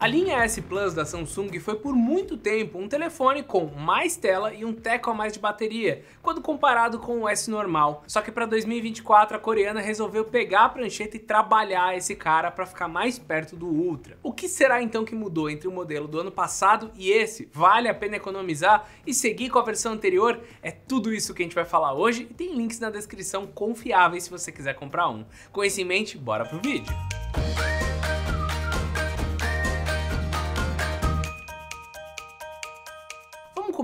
A linha S Plus da Samsung foi por muito tempo um telefone com mais tela e um teco a mais de bateria, quando comparado com o S normal. Só que para 2024 a coreana resolveu pegar a prancheta e trabalhar esse cara para ficar mais perto do Ultra. O que será então que mudou entre o modelo do ano passado e esse? Vale a pena economizar e seguir com a versão anterior? É tudo isso que a gente vai falar hoje e tem links na descrição confiáveis se você quiser comprar um. Com isso em mente, bora pro vídeo.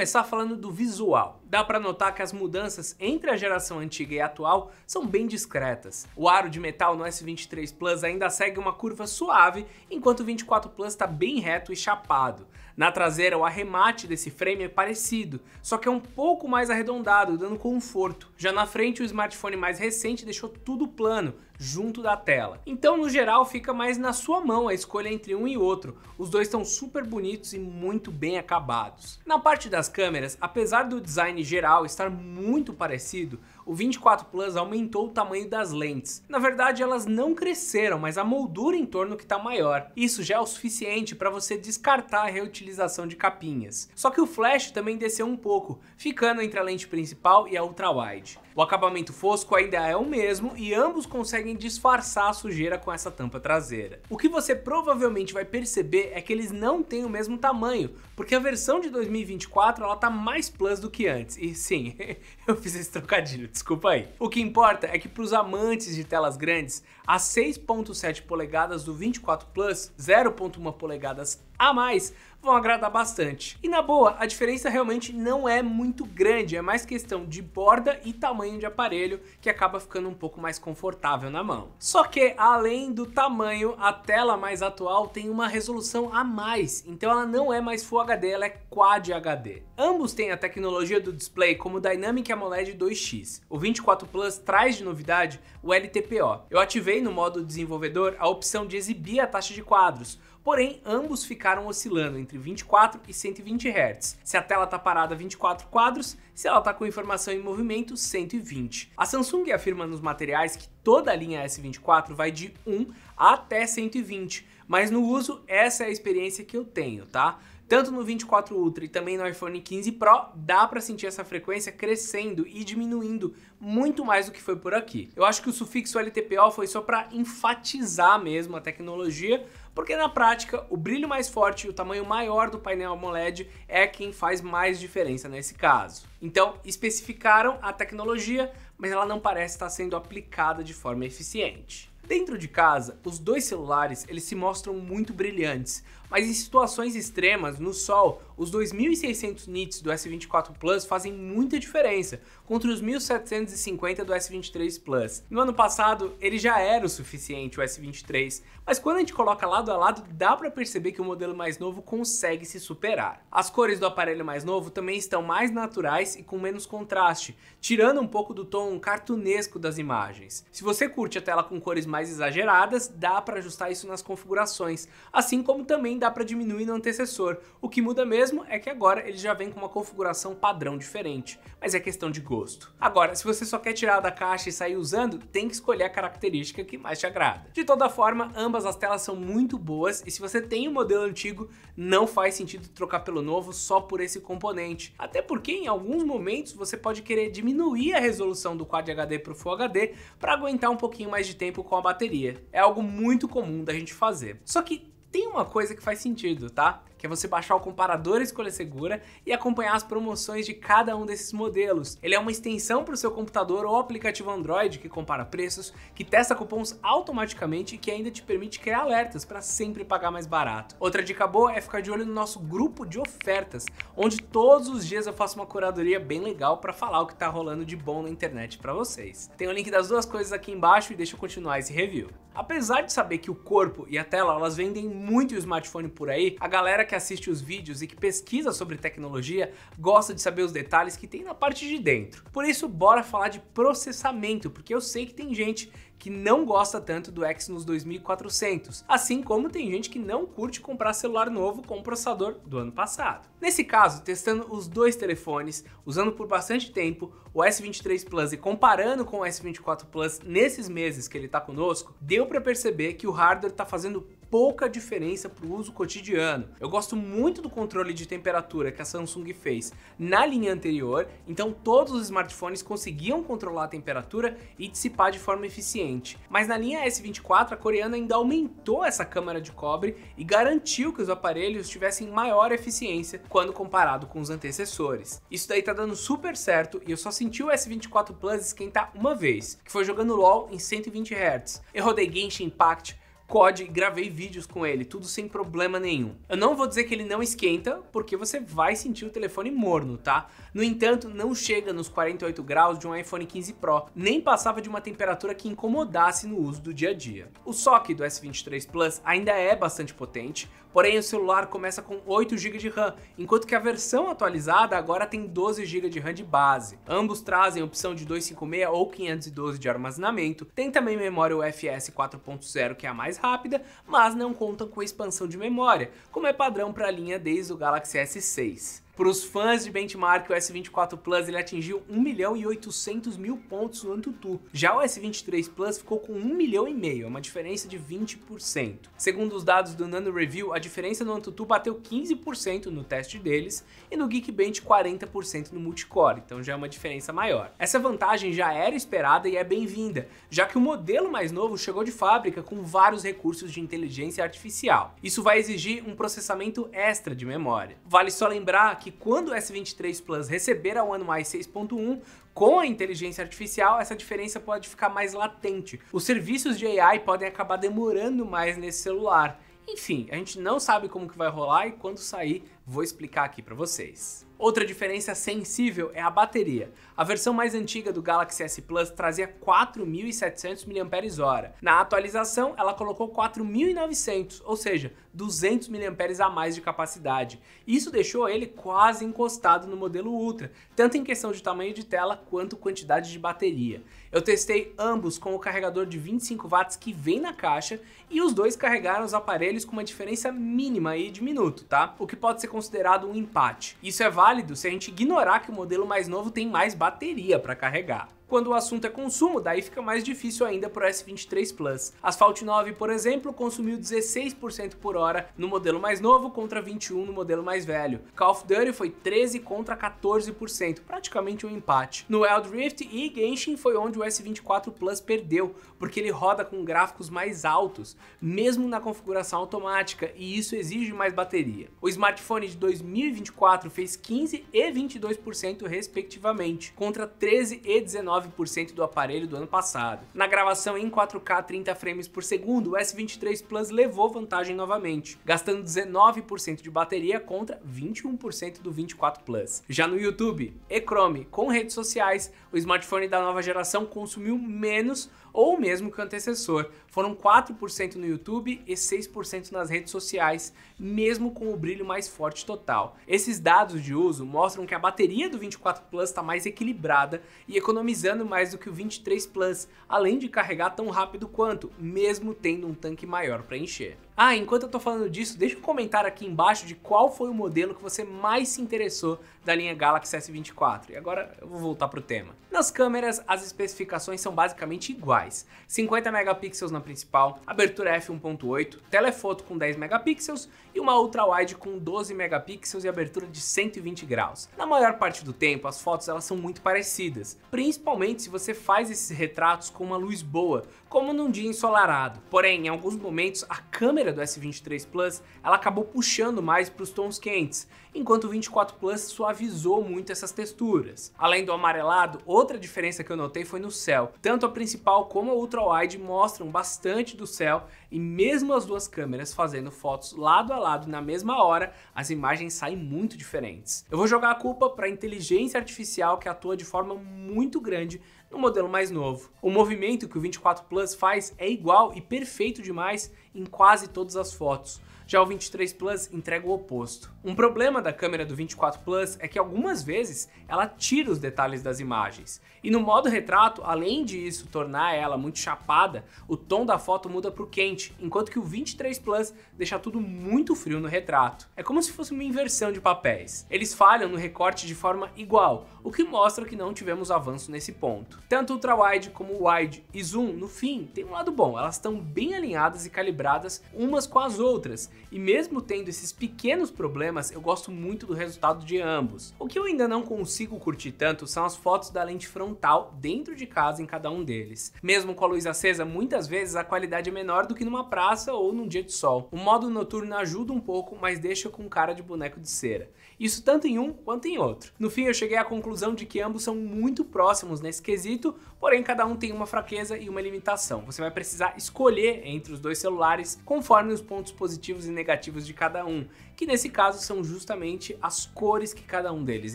começar falando do visual. Dá para notar que as mudanças entre a geração antiga e a atual são bem discretas. O aro de metal no S23 Plus ainda segue uma curva suave, enquanto o 24 Plus está bem reto e chapado. Na traseira, o arremate desse frame é parecido, só que é um pouco mais arredondado, dando conforto. Já na frente, o smartphone mais recente deixou tudo plano, junto da tela. Então, no geral, fica mais na sua mão a escolha entre um e outro. Os dois estão super bonitos e muito bem acabados. Na parte das câmeras, apesar do design geral estar muito parecido, o 24 Plus aumentou o tamanho das lentes. Na verdade, elas não cresceram, mas a moldura em torno que está maior. Isso já é o suficiente para você descartar a reutilização de capinhas. Só que o flash também desceu um pouco, ficando entre a lente principal e a ultra-wide. O acabamento fosco ainda é o mesmo e ambos conseguem disfarçar a sujeira com essa tampa traseira. O que você provavelmente vai perceber é que eles não têm o mesmo tamanho, porque a versão de 2024 ela tá mais plus do que antes. E sim, eu fiz esse trocadilho, Desculpa aí. O que importa é que para os amantes de telas grandes, as 6.7 polegadas do 24 Plus, 0.1 polegadas a mais vão agradar bastante. E na boa, a diferença realmente não é muito grande, é mais questão de borda e tamanho de aparelho que acaba ficando um pouco mais confortável na mão. Só que além do tamanho, a tela mais atual tem uma resolução a mais, então ela não é mais Full HD, ela é Quad HD. Ambos têm a tecnologia do display como Dynamic AMOLED 2X. O 24 Plus traz de novidade o LTPO. Eu ativei no modo desenvolvedor a opção de exibir a taxa de quadros, porém ambos ficaram oscilando entre 24 e 120 Hz. Se a tela está parada 24 quadros, se ela está com informação em movimento, 120. A Samsung afirma nos materiais que toda a linha S24 vai de 1 até 120, mas no uso essa é a experiência que eu tenho, tá? Tanto no 24 Ultra e também no iPhone 15 Pro, dá para sentir essa frequência crescendo e diminuindo muito mais do que foi por aqui. Eu acho que o sufixo LTPO foi só para enfatizar mesmo a tecnologia, porque na prática o brilho mais forte e o tamanho maior do painel AMOLED é quem faz mais diferença nesse caso. Então, especificaram a tecnologia, mas ela não parece estar sendo aplicada de forma eficiente. Dentro de casa, os dois celulares eles se mostram muito brilhantes, mas em situações extremas, no sol, os 2.600 nits do S24 Plus fazem muita diferença contra os 1.750 do S23 Plus. No ano passado, ele já era o suficiente, o S23, mas quando a gente coloca lado a lado, dá para perceber que o modelo mais novo consegue se superar. As cores do aparelho mais novo também estão mais naturais e com menos contraste, tirando um pouco do tom cartunesco das imagens. Se você curte a tela com cores mais exageradas, dá para ajustar isso nas configurações, assim como também dá para diminuir no antecessor. O que muda mesmo é que agora ele já vem com uma configuração padrão diferente, mas é questão de gosto. Agora, se você só quer tirar da caixa e sair usando, tem que escolher a característica que mais te agrada. De toda forma, ambas as telas são muito boas e se você tem o um modelo antigo, não faz sentido trocar pelo novo só por esse componente. Até porque em alguns momentos você pode querer diminuir a resolução do Quad HD para o Full HD para aguentar um pouquinho mais de tempo com a bateria. É algo muito comum da gente fazer. Só que tem uma coisa que faz sentido, tá? que é você baixar o comparador Escolha Segura e acompanhar as promoções de cada um desses modelos. Ele é uma extensão para o seu computador ou aplicativo Android que compara preços, que testa cupons automaticamente e que ainda te permite criar alertas para sempre pagar mais barato. Outra dica boa é ficar de olho no nosso grupo de ofertas, onde todos os dias eu faço uma curadoria bem legal para falar o que está rolando de bom na internet para vocês. Tem o link das duas coisas aqui embaixo e deixa eu continuar esse review. Apesar de saber que o corpo e a tela elas vendem muito o smartphone por aí, a galera que assiste os vídeos e que pesquisa sobre tecnologia gosta de saber os detalhes que tem na parte de dentro. Por isso, bora falar de processamento, porque eu sei que tem gente que não gosta tanto do Exynos 2400, assim como tem gente que não curte comprar celular novo com o processador do ano passado. Nesse caso, testando os dois telefones, usando por bastante tempo o S23 Plus e comparando com o S24 Plus nesses meses que ele está conosco, deu para perceber que o hardware está fazendo pouca diferença para o uso cotidiano. Eu gosto muito do controle de temperatura que a Samsung fez na linha anterior, então todos os smartphones conseguiam controlar a temperatura e dissipar de forma eficiente. Mas na linha S24, a coreana ainda aumentou essa câmara de cobre e garantiu que os aparelhos tivessem maior eficiência quando comparado com os antecessores. Isso daí tá dando super certo e eu só senti o S24 Plus esquentar uma vez, que foi jogando LoL em 120 Hz. Eu rodei Genshin Impact, COD e gravei vídeos com ele, tudo sem problema nenhum. Eu não vou dizer que ele não esquenta, porque você vai sentir o telefone morno, tá? No entanto, não chega nos 48 graus de um iPhone 15 Pro, nem passava de uma temperatura que incomodasse no uso do dia a dia. O SOC do S23 Plus ainda é bastante potente, porém o celular começa com 8 GB de RAM, enquanto que a versão atualizada agora tem 12 GB de RAM de base. Ambos trazem opção de 256 ou 512 de armazenamento, tem também memória UFS 4.0 que é a mais rápida, mas não contam com expansão de memória, como é padrão para a linha desde o Galaxy S6. Para os fãs de benchmark, o S24 Plus ele atingiu 1 milhão e 800 mil pontos no Antutu. Já o S23 Plus ficou com 1 milhão e meio, uma diferença de 20%. Segundo os dados do Nano Review, a diferença no Antutu bateu 15% no teste deles e no Geekbench 40% no multicore, então já é uma diferença maior. Essa vantagem já era esperada e é bem-vinda, já que o modelo mais novo chegou de fábrica com vários recursos de inteligência artificial. Isso vai exigir um processamento extra de memória. Vale só lembrar que que quando o S23 Plus receber a One UI 6.1, com a inteligência artificial, essa diferença pode ficar mais latente. Os serviços de AI podem acabar demorando mais nesse celular. Enfim, a gente não sabe como que vai rolar e quando sair, vou explicar aqui para vocês. Outra diferença sensível é a bateria. A versão mais antiga do Galaxy S Plus trazia 4.700 mAh. Na atualização, ela colocou 4.900, ou seja, 200 mAh a mais de capacidade. Isso deixou ele quase encostado no modelo Ultra, tanto em questão de tamanho de tela quanto quantidade de bateria. Eu testei ambos com o carregador de 25 watts que vem na caixa e os dois carregaram os aparelhos com uma diferença mínima aí de minuto, tá? O que pode ser considerado um empate. Isso é válido se a gente ignorar que o modelo mais novo tem mais bateria para carregar. Quando o assunto é consumo, daí fica mais difícil ainda para o S23 Plus. Asphalt 9, por exemplo, consumiu 16% por hora no modelo mais novo contra 21% no modelo mais velho. Call of Duty foi 13% contra 14%, praticamente um empate. No Wild Rift e Genshin foi onde o S24 Plus perdeu, porque ele roda com gráficos mais altos, mesmo na configuração automática, e isso exige mais bateria. O smartphone de 2024 fez 15% e 22% respectivamente, contra 13% e 19% 19% do aparelho do ano passado. Na gravação em 4K 30 frames por segundo, o S23 Plus levou vantagem novamente, gastando 19% de bateria contra 21% do 24 Plus. Já no YouTube e Chrome, com redes sociais, o smartphone da nova geração consumiu menos ou mesmo que o antecessor. Foram 4% no YouTube e 6% nas redes sociais, mesmo com o brilho mais forte total. Esses dados de uso mostram que a bateria do 24 Plus está mais equilibrada e economizando mais do que o 23 Plus, além de carregar tão rápido quanto, mesmo tendo um tanque maior para encher. Ah, enquanto eu tô falando disso, deixa um comentário aqui embaixo de qual foi o modelo que você mais se interessou da linha Galaxy S24. E agora eu vou voltar pro tema. Nas câmeras, as especificações são basicamente iguais. 50 megapixels na principal, abertura f1.8, telefoto com 10 megapixels e uma ultra-wide com 12 megapixels e abertura de 120 graus. Na maior parte do tempo, as fotos elas são muito parecidas, principalmente se você faz esses retratos com uma luz boa, como num dia ensolarado. Porém, em alguns momentos, a câmera do S23 Plus, ela acabou puxando mais para os tons quentes, enquanto o 24 Plus suavizou muito essas texturas. Além do amarelado, outra diferença que eu notei foi no céu. Tanto a principal como a ultra wide mostram bastante do céu e mesmo as duas câmeras fazendo fotos lado a lado na mesma hora, as imagens saem muito diferentes. Eu vou jogar a culpa para a inteligência artificial que atua de forma muito grande no modelo mais novo. O movimento que o 24 Plus faz é igual e perfeito demais em quase todas as fotos. Já o 23 Plus entrega o oposto. Um problema da câmera do 24 Plus é que algumas vezes ela tira os detalhes das imagens. E no modo retrato, além disso, tornar ela muito chapada, o tom da foto muda para o quente, enquanto que o 23 Plus deixa tudo muito frio no retrato. É como se fosse uma inversão de papéis. Eles falham no recorte de forma igual, o que mostra que não tivemos avanço nesse ponto. Tanto ultra-wide como wide e zoom, no fim, tem um lado bom, elas estão bem alinhadas e calibradas umas com as outras, e mesmo tendo esses pequenos problemas, eu gosto muito do resultado de ambos. O que eu ainda não consigo curtir tanto são as fotos da lente frontal dentro de casa em cada um deles. Mesmo com a luz acesa, muitas vezes a qualidade é menor do que numa praça ou num dia de sol. O modo noturno ajuda um pouco, mas deixa com cara de boneco de cera. Isso tanto em um quanto em outro. No fim, eu cheguei à conclusão de que ambos são muito próximos nesse quesito, porém cada um tem uma fraqueza e uma limitação. Você vai precisar escolher entre os dois celulares conforme os pontos positivos e negativos de cada um, que nesse caso são justamente as cores que cada um deles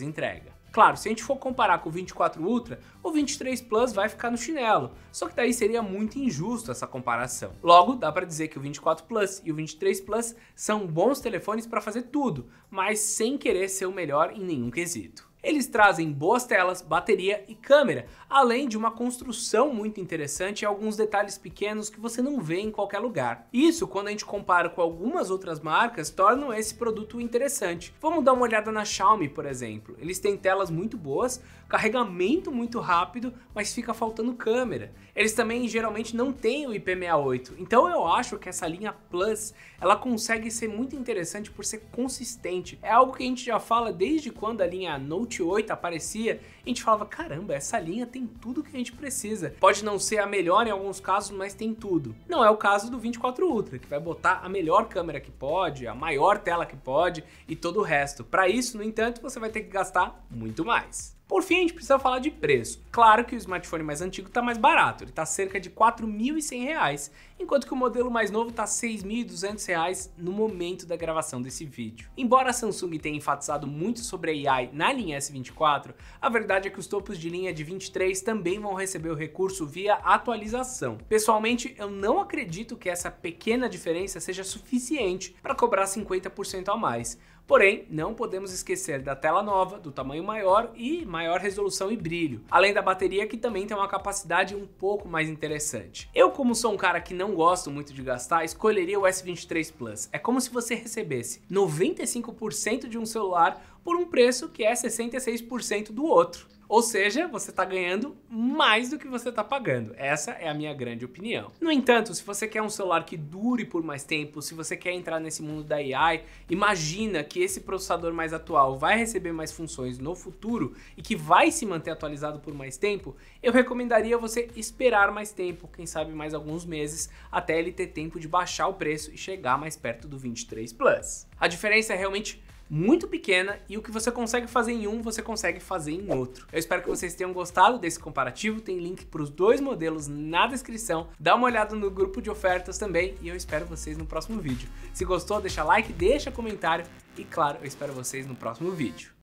entrega. Claro, se a gente for comparar com o 24 Ultra, o 23 Plus vai ficar no chinelo, só que daí seria muito injusto essa comparação. Logo, dá para dizer que o 24 Plus e o 23 Plus são bons telefones para fazer tudo, mas sem querer ser o melhor em nenhum quesito. Eles trazem boas telas, bateria e câmera, além de uma construção muito interessante e alguns detalhes pequenos que você não vê em qualquer lugar. Isso, quando a gente compara com algumas outras marcas, torna esse produto interessante. Vamos dar uma olhada na Xiaomi, por exemplo. Eles têm telas muito boas, carregamento muito rápido, mas fica faltando câmera. Eles também geralmente não têm o IP68, então eu acho que essa linha Plus, ela consegue ser muito interessante por ser consistente. É algo que a gente já fala desde quando a linha Note 28 aparecia, a gente falava: caramba, essa linha tem tudo que a gente precisa. Pode não ser a melhor em alguns casos, mas tem tudo. Não é o caso do 24 Ultra, que vai botar a melhor câmera que pode, a maior tela que pode e todo o resto. Para isso, no entanto, você vai ter que gastar muito mais. Por fim, a gente precisa falar de preço. Claro que o smartphone mais antigo está mais barato, ele está cerca de R$ reais, enquanto que o modelo mais novo está R$ 6.200 no momento da gravação desse vídeo. Embora a Samsung tenha enfatizado muito sobre a AI na linha S24, a verdade é que os topos de linha de 23 também vão receber o recurso via atualização. Pessoalmente, eu não acredito que essa pequena diferença seja suficiente para cobrar 50% a mais, Porém, não podemos esquecer da tela nova, do tamanho maior e maior resolução e brilho, além da bateria que também tem uma capacidade um pouco mais interessante. Eu, como sou um cara que não gosto muito de gastar, escolheria o S23 Plus. É como se você recebesse 95% de um celular por um preço que é 66% do outro. Ou seja, você está ganhando mais do que você está pagando. Essa é a minha grande opinião. No entanto, se você quer um celular que dure por mais tempo, se você quer entrar nesse mundo da AI, imagina que esse processador mais atual vai receber mais funções no futuro e que vai se manter atualizado por mais tempo, eu recomendaria você esperar mais tempo, quem sabe mais alguns meses, até ele ter tempo de baixar o preço e chegar mais perto do 23 Plus. A diferença é realmente muito pequena e o que você consegue fazer em um, você consegue fazer em outro. Eu espero que vocês tenham gostado desse comparativo, tem link para os dois modelos na descrição. Dá uma olhada no grupo de ofertas também e eu espero vocês no próximo vídeo. Se gostou, deixa like, deixa comentário e claro, eu espero vocês no próximo vídeo.